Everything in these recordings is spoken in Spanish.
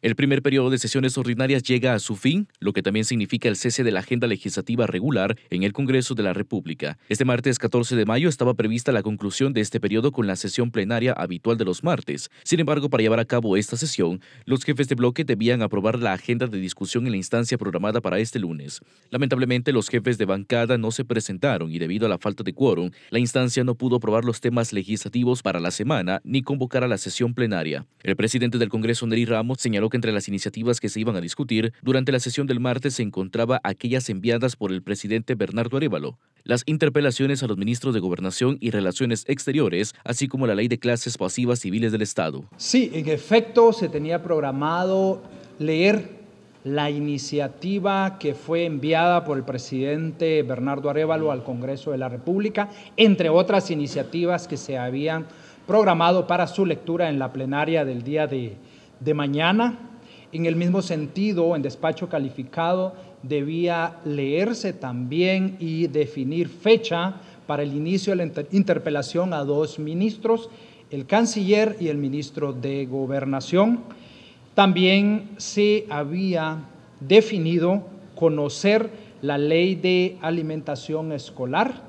El primer periodo de sesiones ordinarias llega a su fin, lo que también significa el cese de la agenda legislativa regular en el Congreso de la República. Este martes 14 de mayo estaba prevista la conclusión de este periodo con la sesión plenaria habitual de los martes. Sin embargo, para llevar a cabo esta sesión, los jefes de bloque debían aprobar la agenda de discusión en la instancia programada para este lunes. Lamentablemente, los jefes de bancada no se presentaron y debido a la falta de quórum, la instancia no pudo aprobar los temas legislativos para la semana ni convocar a la sesión plenaria. El presidente del Congreso, Neri Ramos, señaló que entre las iniciativas que se iban a discutir durante la sesión del martes se encontraba aquellas enviadas por el presidente Bernardo Arévalo, las interpelaciones a los ministros de Gobernación y Relaciones Exteriores, así como la ley de clases pasivas civiles del Estado. Sí, en efecto, se tenía programado leer la iniciativa que fue enviada por el presidente Bernardo Arévalo al Congreso de la República, entre otras iniciativas que se habían programado para su lectura en la plenaria del día de de mañana. En el mismo sentido, en despacho calificado, debía leerse también y definir fecha para el inicio de la interpelación a dos ministros, el canciller y el ministro de gobernación. También se había definido conocer la ley de alimentación escolar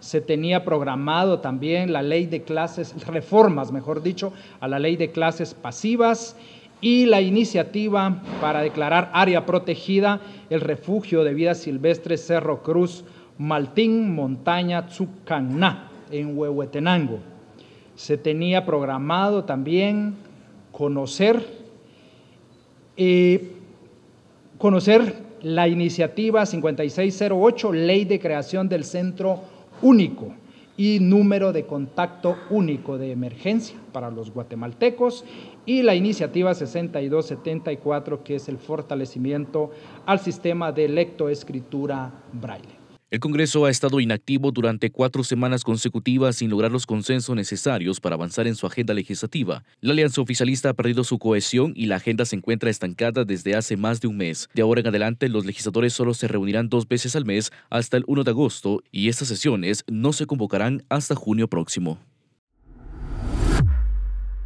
se tenía programado también la ley de clases, reformas, mejor dicho, a la ley de clases pasivas y la iniciativa para declarar área protegida el refugio de vida silvestre Cerro Cruz Maltín Montaña Tsucaná en Huehuetenango. Se tenía programado también conocer, eh, conocer la iniciativa 5608, ley de creación del Centro único y número de contacto único de emergencia para los guatemaltecos y la iniciativa 6274 que es el fortalecimiento al sistema de lectoescritura braille. El Congreso ha estado inactivo durante cuatro semanas consecutivas sin lograr los consensos necesarios para avanzar en su agenda legislativa. La alianza oficialista ha perdido su cohesión y la agenda se encuentra estancada desde hace más de un mes. De ahora en adelante, los legisladores solo se reunirán dos veces al mes hasta el 1 de agosto y estas sesiones no se convocarán hasta junio próximo.